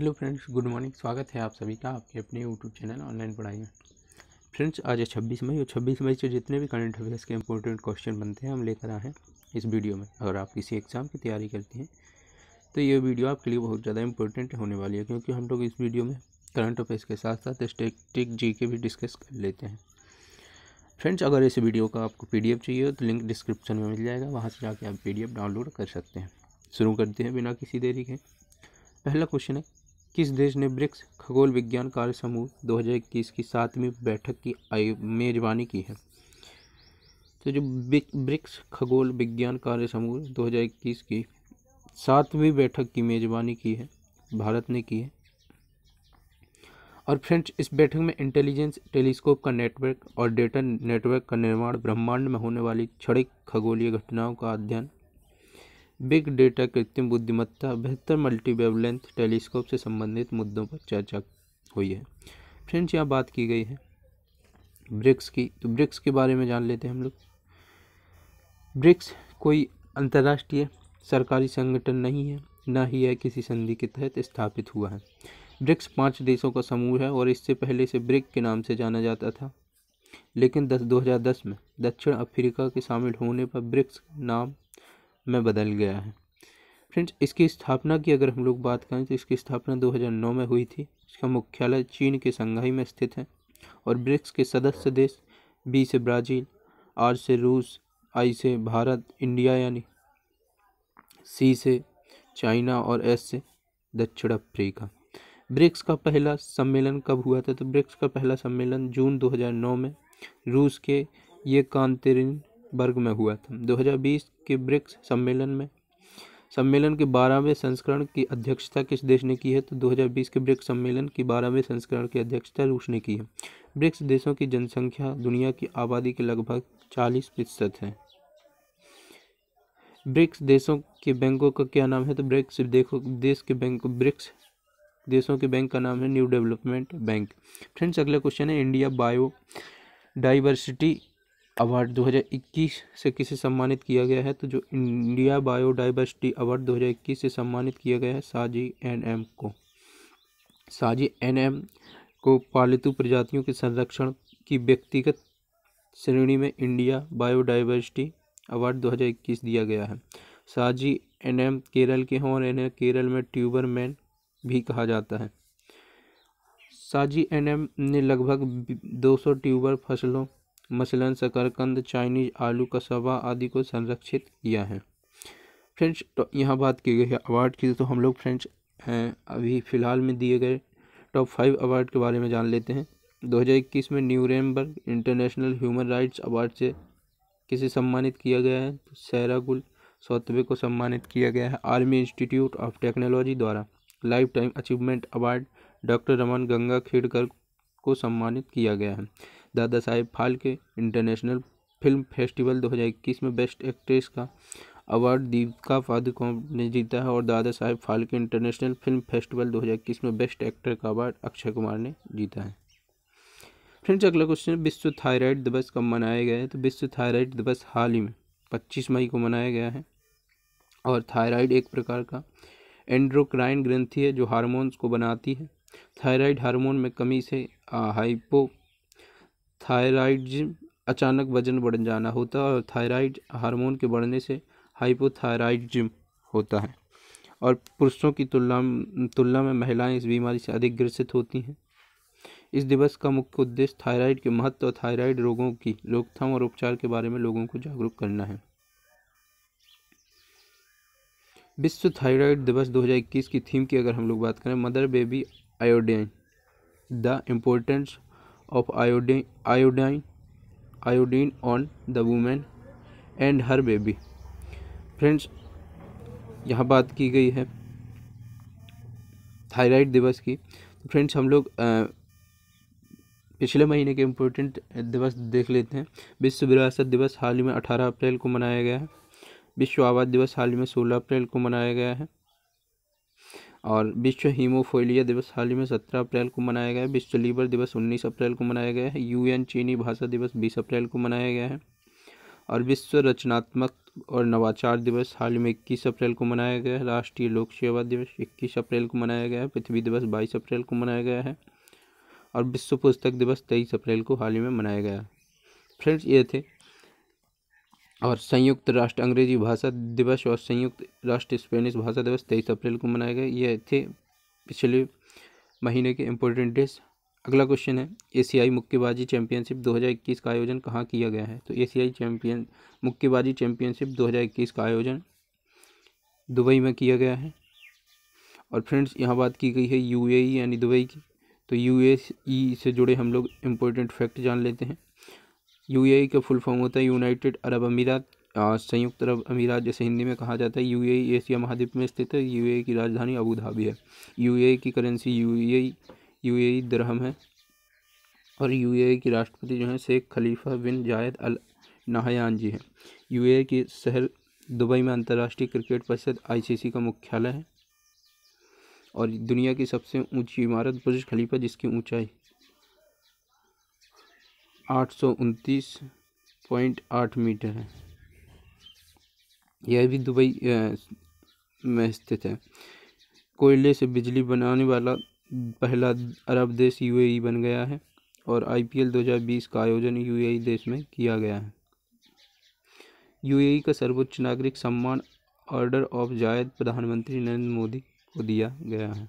hello friends good morning स्वागत है आप सभी का आपके अपने यूट्यूब चैनल ऑनलाइन पढ़ाई में फ्रेंड्स आज है छब्बीस मई और छब्बीस मई से जितने भी करंट अफेयर्स के इंपॉर्टेंट क्वेश्चन बनते हैं हम लेकर आए हैं इस वीडियो में अगर आप किसी एग्ज़ाम की तैयारी करते हैं तो ये वीडियो आपके लिए बहुत ज़्यादा इंपॉर्टेंट होने वाली है क्योंकि हम लोग इस वीडियो में करंट अफेयर्स के साथ साथ स्टेटिक जी के भी डिस्कस कर लेते हैं फ्रेंड्स अगर इस वीडियो का आपको पी चाहिए हो तो लिंक डिस्क्रिप्शन में मिल जाएगा वहाँ से जाके आप पी डाउनलोड कर सकते हैं शुरू करते हैं बिना किसी देरी के पहला क्वेश्चन है किस देश ने ब्रिक्स खगोल विज्ञान कार्य समूह 2021 की सातवीं बैठक की मेजबानी की है तो जो ब्रिक्स खगोल विज्ञान कार्य समूह 2021 की सातवीं बैठक की मेजबानी की है भारत ने की है और फ्रेंड्स इस बैठक में इंटेलिजेंस टेलीस्कोप का नेटवर्क और डेटा नेटवर्क का निर्माण ब्रह्मांड में होने वाली क्षणिक खगोलीय घटनाओं का अध्ययन बिग डेटा कृत्रिम बुद्धिमत्ता बेहतर मल्टी वेवलेंथ टेलीस्कोप से संबंधित मुद्दों पर चर्चा हुई है फ्रेंड्स यहाँ बात की गई है ब्रिक्स की तो ब्रिक्स के बारे में जान लेते हैं हम लोग ब्रिक्स कोई अंतर्राष्ट्रीय सरकारी संगठन नहीं है न ही यह किसी संधि के तहत स्थापित हुआ है ब्रिक्स पांच देशों का समूह है और इससे पहले से ब्रिक के नाम से जाना जाता था लेकिन दस दो में दक्षिण अफ्रीका के शामिल होने पर ब्रिक्स नाम में बदल गया है फ्रेंड्स इसकी स्थापना की अगर हम लोग बात करें तो इसकी स्थापना 2009 में हुई थी इसका मुख्यालय चीन के संघाई में स्थित है और ब्रिक्स के सदस्य देश बी से ब्राज़ील आर से रूस आई से भारत इंडिया यानी सी से चाइना और एस से दक्षिण अफ्रीका ब्रिक्स का पहला सम्मेलन कब हुआ था तो ब्रिक्स का पहला सम्मेलन जून 2009 में रूस के ये कांतरिन वर्ग में हुआ था 2020 के ब्रिक्स सम्मेलन में सम्मेलन के बारहवें संस्करण की अध्यक्षता किस देश ने की है तो 2020 के ब्रिक्स सम्मेलन की बारहवें संस्करण की अध्यक्षता रूस ने की है ब्रिक्स देशों की जनसंख्या दुनिया की आबादी के लगभग 40 प्रतिशत है ब्रिक्स देशों के बैंकों का क्या नाम है तो ब्रिक्स देखो देश के बैंक ब्रिक्स देशों के बैंक का नाम है न्यू डेवलपमेंट बैंक फ्रेंड्स अगला क्वेश्चन है इंडिया बायो डाइवर्सिटी अवार्ड 2021 से किसे सम्मानित किया गया है तो जो इंडिया बायोडाइवर्सिटी अवार्ड 2021 से सम्मानित किया गया है साजी एन एम को साजी एन एम को पालतू प्रजातियों के संरक्षण की व्यक्तिगत श्रेणी में इंडिया बायोडाइवर्सिटी अवार्ड 2021 दिया गया है साजी एन एम केरल के हों और इन्हें केरल में ट्यूबर मैन भी कहा जाता है साजी एन एम ने लगभग 200 ट्यूबर फसलों मसलन शकरकंद चाइनीज आलू कसबा आदि को संरक्षित किया है फ्रेंड्स तो यहाँ बात की गई है अवार्ड की तो हम लोग फ्रेंड्स अभी फ़िलहाल में दिए गए टॉप फाइव अवार्ड के बारे में जान लेते हैं 2021 में Nuremberg international human rights award से किसे सम्मानित किया गया है तो सैरा गुल सौतवे को सम्मानित किया गया है आर्मी इंस्टीट्यूट ऑफ टेक्नोलॉजी द्वारा lifetime achievement award doctor Raman Gangakhedkar को सम्मानित किया गया है Dada Saheb Phalke international film festival 2021 में बेस्ट एक्ट्रेस का अवार्ड दीपिका पादुकोण ने जीता है और Dada Saheb Phalke international film festival 2021 में बेस्ट एक्टर का अवार्ड अक्षय कुमार ने जीता है फ्रेंड्स अगला क्वेश्चन विश्व थायराइड दिवस कब मनाया गया है तो विश्व थायराइड दिवस हाल ही में पच्चीस मई को मनाया गया है और थायराइड एक प्रकार का एंड्रोक्राइन ग्रंथी है जो हार्मोन्स को बनाती है थायराइड हार्मोन में कमी से हाइपो थायराइड अचानक वजन बढ़ जाना होता है और थायराइड हार्मोन के बढ़ने से हाइपोथायराइडिज्म होता है और पुरुषों की तुलना तुलना में महिलाएं इस बीमारी से अधिक ग्रसित होती हैं इस दिवस का मुख्य उद्देश्य थायराइड के महत्व और थायराइड रोगों की रोकथाम और उपचार के बारे में लोगों को जागरूक करना है विश्व थायराइड दिवस 2021 की थीम की अगर हम लोग बात करें mother baby iodine the importance of iodine iodine iodine on the woman and her baby friends यहाँ बात की गई है थायराइड दिवस की तो फ्रेंड्स हम लोग आ, पिछले महीने के इम्पोर्टेंट दिवस देख लेते हैं विश्व विरासत दिवस हाल ही में 18 अप्रैल को मनाया गया है विश्व आवाज दिवस हाल ही में 16 अप्रैल को मनाया गया है और विश्व हीमोफोलिया दिवस हाल ही में सत्रह अप्रैल को मनाया गया है विश्व लीवर दिवस उन्नीस अप्रैल को मनाया गया है यूएन चीनी भाषा दिवस बीस अप्रैल को मनाया गया है और विश्व रचनात्मक और नवाचार दिवस हाल ही में इक्कीस अप्रैल को मनाया गया है राष्ट्रीय लोक सेवा दिवस इक्कीस अप्रैल को मनाया गया है पृथ्वी दिवस बाईस अप्रैल को मनाया गया है और विश्व पुस्तक दिवस तेईस अप्रैल को हाल ही में मनाया गया है फ्रेंड्स ये थे और संयुक्त राष्ट्र अंग्रेजी भाषा दिवस और संयुक्त राष्ट्र स्पेनिश भाषा दिवस तेईस अप्रैल को मनाया गया ये थे पिछले महीने के इम्पोर्टेंट डेज अगला क्वेश्चन है एशियाई मुक्केबाजी चैंपियनशिप 2021 का आयोजन कहाँ किया गया है तो एशियाई चैंपियन मुक्केबाजी चैंपियनशिप 2021 का आयोजन दुबई में किया गया है और फ्रेंड्स यहाँ बात की गई है यूएई e यानी दुबई की तो यूएई e से जुड़े हम लोग इम्पोर्टेंट फैक्ट जान लेते हैं यूएई का फुल फॉर्म होता है यूनाइटेड अरब अमीरात संयुक्त अरब अमीरात जैसे हिंदी में कहा जाता है यूएई एशिया महाद्वीप में स्थित है यूएई की राजधानी अबू धाबी है यूएई की करेंसी यूएई यूएई दरहम है और यूएई की राष्ट्रपति जो है शेख खलीफा बिन जायद अल नाहयान जी हैं यूएई के शहर दुबई में अंतर्राष्ट्रीय क्रिकेट परिषद आईसीसी का मुख्यालय है और दुनिया की सबसे ऊंची इमारत बुर्ज खलीफा जिसकी ऊंचाई आठ सौ उनतीस पॉइंट आठ मीटर है यह भी दुबई में स्थित है कोयले से बिजली बनाने वाला पहला अरब देश यूएई बन गया है और आईपीएल 2020 का आयोजन यूएई देश में किया गया है यूएई का सर्वोच्च नागरिक सम्मान ऑर्डर ऑफ जायद प्रधानमंत्री नरेंद्र मोदी को दिया गया है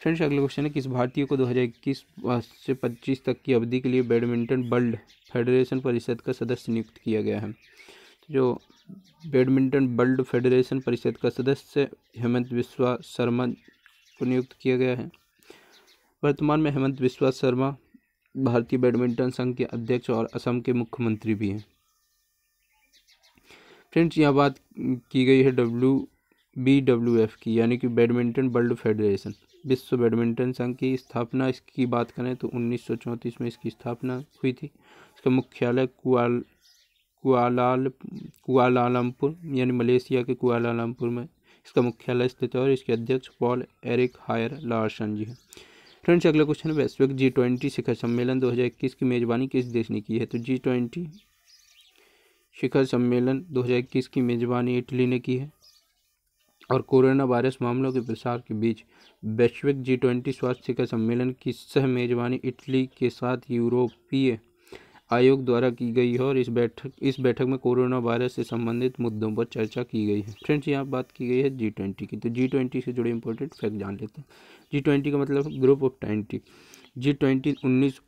फ्रेंड्स अगला क्वेश्चन है किस भारतीय को 2021 से 25 तक की अवधि के लिए बैडमिंटन वर्ल्ड फेडरेशन परिषद का सदस्य नियुक्त किया गया है तो जो बैडमिंटन वर्ल्ड फेडरेशन परिषद का सदस्य हेमंत विश्वा शर्मा को नियुक्त किया गया है वर्तमान में हेमंत विश्वा शर्मा भारतीय बैडमिंटन संघ के अध्यक्ष और असम के मुख्यमंत्री भी हैं फ्रेंड्स यह बात की गई है डब्ल्यू बी डब्ल्यू एफ की यानी कि बैडमिंटन वर्ल्ड फेडरेशन विश्व बैडमिंटन संघ की स्थापना इसकी बात करें तो उन्नीस में इसकी स्थापना हुई थी इसका मुख्यालय कुआल कुआलाल कुआलालमपुर यानी मलेशिया के कुआलालमपुर में इसका मुख्यालय स्थित है और इसके अध्यक्ष Poul Erik Hoyer Larsen ji हैं फ्रेंड्स अगला क्वेश्चन है वैश्विक जी ट्वेंटी शिखर सम्मेलन 2021 की मेज़बानी किस देश ने की है तो जी ट्वेंटी शिखर सम्मेलन 2021 की मेज़बानी इटली ने की है और कोरोना वायरस मामलों के प्रसार के बीच वैश्विक जी ट्वेंटी स्वास्थ्य शिखर सम्मेलन की सह मेजबानी इटली के साथ यूरोपीय आयोग द्वारा की गई है और इस बैठक इस बैठक में कोरोना वायरस से संबंधित मुद्दों पर चर्चा की गई है फ्रेंड्स यहाँ बात की गई है जी ट्वेंटी की तो जी ट्वेंटी से जुड़े इंपॉर्टेंट फैक्ट जान लेते हैं जी ट्वेंटी का मतलब group of twenty G twenty उन्नीस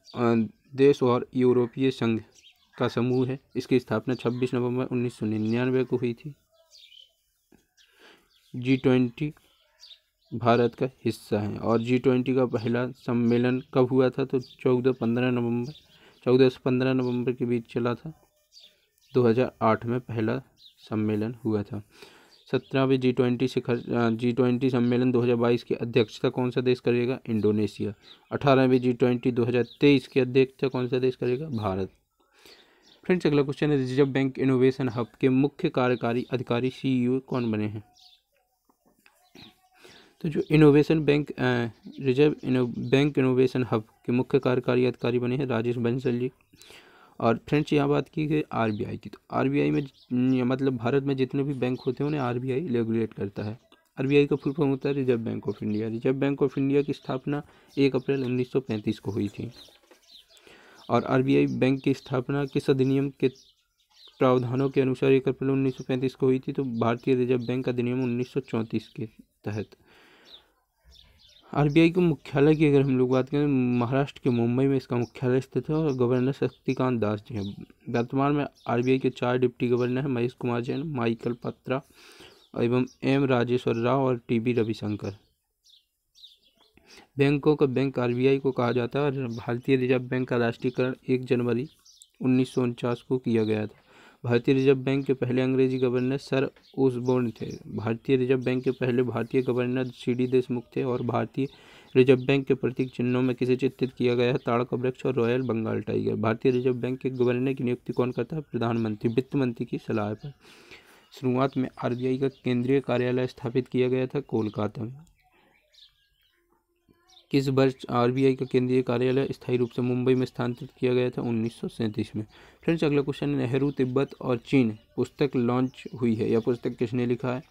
देश और यूरोपीय संघ का समूह है इसकी स्थापना छब्बीस नवंबर उन्नीस को हुई थी जी ट्वेंटी भारत का हिस्सा है और जी ट्वेंटी का पहला सम्मेलन कब हुआ था तो चौदह पंद्रह नवंबर चौदह से पंद्रह नवंबर के बीच चला था 2008 में पहला सम्मेलन हुआ था सत्रहवें जी ट्वेंटी शिखर जी ट्वेंटी सम्मेलन 2022 की अध्यक्षता कौन सा देश करेगा इंडोनेशिया अठारहवें जी ट्वेंटी दो की अध्यक्षता कौन सा देश करेगा भारत फ्रेंड्स अगला क्वेश्चन है रिजर्व बैंक इनोवेशन हब के मुख्य कार्यकारी अधिकारी सीईओ e कौन बने हैं तो जो innovation bank reserve inno, bank innovation hub के मुख्य कार्यकारी अधिकारी बने हैं राजेश बंसल जी और फ्रेंड्स यहाँ बात की गई आर की तो आर में मतलब भारत में जितने भी बैंक होते हैं उन्हें आर रेगुलेट करता है आर का फुल फॉर्म होता है reserve bank of India reserve bank of India की स्थापना एक अप्रैल उन्नीस को हुई थी और आर बैंक की स्थापना किस अधिनियम के प्रावधानों के अनुसार एक अप्रैल उन्नीस को हुई थी तो भारतीय रिजर्व बैंक अधिनियम उन्नीस के तहत आरबीआई के मुख्यालय की अगर हम लोग बात करें महाराष्ट्र के मुंबई में इसका मुख्यालय स्थित है और गवर्नर शक्तिकांत दास जी हैं वर्तमान में आरबीआई के चार डिप्टी गवर्नर हैं महेश कुमार जैन माइकल पत्रा एवं एम राजेश्वर राव और टी बी रविशंकर बैंकों का बैंक आरबीआई को कहा जाता है और भारतीय रिजर्व बैंक का राष्ट्रीयकरण एक जनवरी उन्नीस को किया गया था भारतीय रिजर्व बैंक के पहले अंग्रेजी गवर्नर सर ओसबोर्न थे भारतीय रिजर्व बैंक के पहले भारतीय गवर्नर सी डी देशमुख थे और भारतीय रिजर्व बैंक के प्रतीक चिन्हों में किसे चित्रित किया गया है ताड़ का वृक्ष और रॉयल बंगाल टाइगर भारतीय रिजर्व बैंक के गवर्नर की नियुक्ति कौन करता है प्रधानमंत्री वित्त मंत्री की सलाह पर शुरुआत में आरबीआई का केंद्रीय कार्यालय स्थापित किया गया था कोलकाता में किस वर्ष आरबीआई का केंद्रीय कार्यालय स्थायी रूप से मुंबई में स्थानांतरित किया गया था उन्नीस में फ्रेंड्स अगला क्वेश्चन नेहरू तिब्बत और चीन पुस्तक लॉन्च हुई है यह पुस्तक किसने लिखा है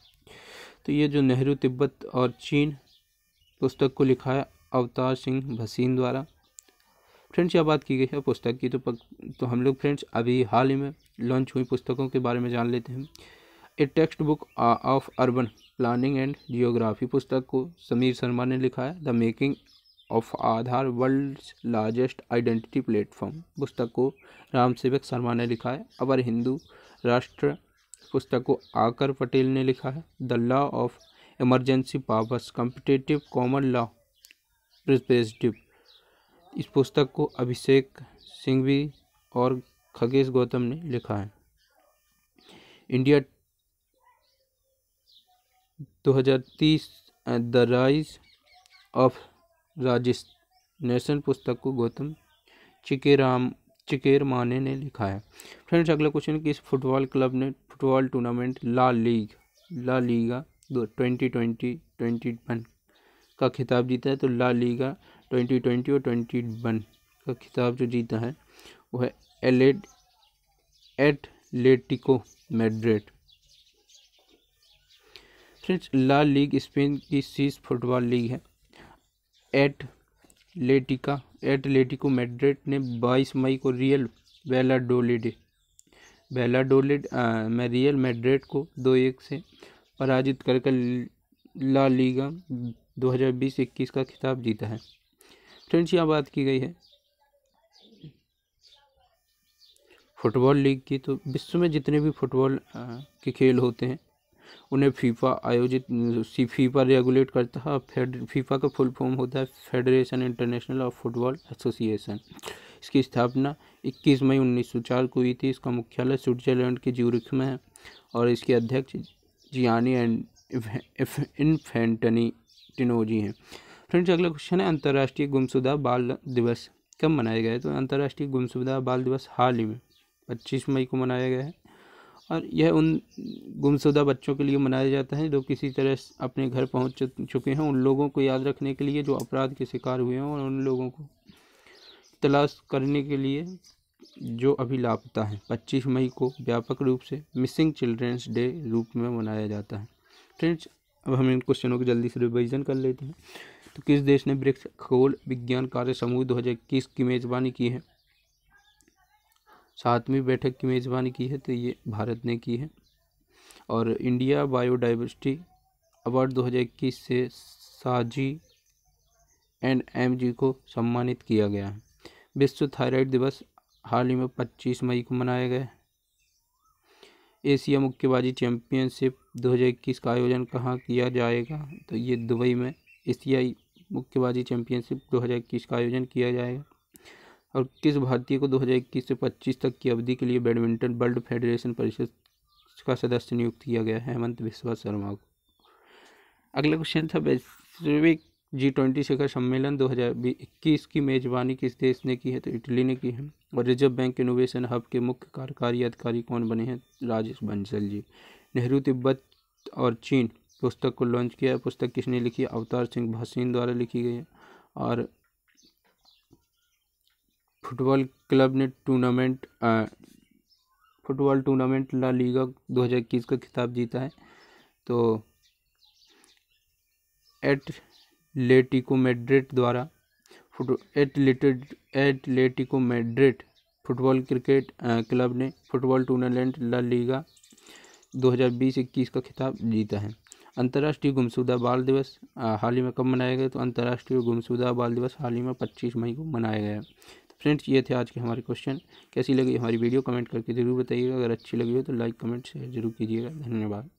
तो ये जो नेहरू तिब्बत और चीन पुस्तक को लिखा है अवतार सिंह भसीन द्वारा फ्रेंड्स यह बात की गई है पुस्तक की तो पक, तो हम लोग फ्रेंड्स अभी हाल ही में लॉन्च हुई पुस्तकों के बारे में जान लेते हैं a text book of urban planning and geography पुस्तक को समीर शर्मा ने लिखा है the making of Aadhaar world largest identity platform पुस्तक को राम सेवक शर्मा ने लिखा है अवर हिंदू राष्ट्र पुस्तक को आकर पटेल ने लिखा है the law of emergency powers competitive common law perspective इस पुस्तक को अभिषेक सिंघवी और खगेश गौतम ने लिखा है इंडिया 2030 द राइज ऑफ राजिस पुस्तक को गौतम चिकेराम चिकेर माने ने लिखा है फ्रेंड्स अगला क्वेश्चन कि इस फुटबॉल क्लब ने football tournament la league La Liga दो ट्वेंटी ट्वेंटी ट्वेंटी वन का खिताब जीता है तो ला लीगा ट्वेंटी ट्वेंटी और ट्वेंटी वन का खिताब जो जीता है वह है Atletico Madrid friends la league Spain की शीर्ष फुटबॉल लीग है Atletico Atletico Madrid ने 22 मई को रियल वेलाडोलिड डोलेड में रियल मेड्रिड को दो एक से पराजित करके ला लीगा 2020-21 का खिताब जीता है फ्रेंड्स यहाँ बात की गई है फुटबॉल लीग की तो विश्व में जितने भी फुटबॉल के खेल होते हैं उन्हें फीफा आयोजित फीफा रेगुलेट करता है फेड फीफा का फुल फॉर्म होता है federation international of football association इसकी स्थापना 21 मई 1904 को हुई थी इसका मुख्यालय स्विट्जरलैंड के ज्यूरिख में है और इसके अध्यक्ष जियानी एंड इन्फेंटनी टिनोजी हैं फ्रेंड्स अगला क्वेश्चन है अंतर्राष्ट्रीय गुमशुदा बाल दिवस कब मनाया गया है तो अंतर्राष्ट्रीय गुमशुदा बाल दिवस हाल ही में पच्चीस मई को मनाया गया है और यह उन गुमशुदा बच्चों के लिए मनाया जाता है जो किसी तरह अपने घर पहुंच चुके हैं उन लोगों को याद रखने के लिए जो अपराध के शिकार हुए हैं और उन लोगों को तलाश करने के लिए जो अभी लापता है पच्चीस मई को व्यापक रूप से मिसिंग चिल्ड्रेंस डे रूप में मनाया जाता है फ्रेंड्स अब हम इन क्वेश्चनों को जल्दी से रिविजन कर लेते हैं तो किस देश ने ब्रिक्स खगोल विज्ञान कार्य समूह दो की मेज़बानी की है सातवीं बैठक की मेज़बानी की है तो ये भारत ने की है और इंडिया बायोडाइवर्सिटी अवार्ड 2021 से साजी एंड एम जी को सम्मानित किया गया है विश्व थायराइड दिवस हाल ही में 25 मई को मनाया गया एशिया मुक्केबाजी चैंपियनशिप 2021 का आयोजन कहाँ किया जाएगा तो ये दुबई में एशियाई मुक्केबाजी चैंपियनशिप 2021 का आयोजन किया जाएगा और किस भारतीय को 2021 से 25 तक की अवधि के लिए बैडमिंटन वर्ल्ड फेडरेशन परिषद का सदस्य नियुक्त किया गया है हेमंत बिस्वा शर्मा को अगला क्वेश्चन था वैश्विक जी ट्वेंटी शिखर सम्मेलन 2021 की मेज़बानी किस देश ने की है तो इटली ने की है और रिजर्व बैंक इनोवेशन हब के मुख्य कार्यकारी अधिकारी कौन बने हैं राजेश बंसल जी नेहरू तिब्बत और चीन पुस्तक को लॉन्च किया है पुस्तक किसने लिखी है अवतार सिंह भसीन द्वारा लिखी गई है और फुटबॉल क्लब ने tournament football tournament La Liga 2021 का खिताब जीता है तो लेटिको मेड्रिड द्वारा foot atleted Atletico Madrid football cricket club ने फुटबॉल टूर्नामेंट ला लीगा 2020-21 का खिताब जीता है अंतर्राष्ट्रीय गुमशुदा बाल दिवस हाल ही में कब मनाया गया तो अंतर्राष्ट्रीय गुमशुदा बाल दिवस हाल ही में 25 मई को मनाया गया फ्रेंड्स ये थे आज के हमारे क्वेश्चन कैसी लगी हमारी वीडियो कमेंट करके ज़रूर बताइएगा अगर अच्छी लगी हो तो लाइक कमेंट शेयर जरूर कीजिएगा धन्यवाद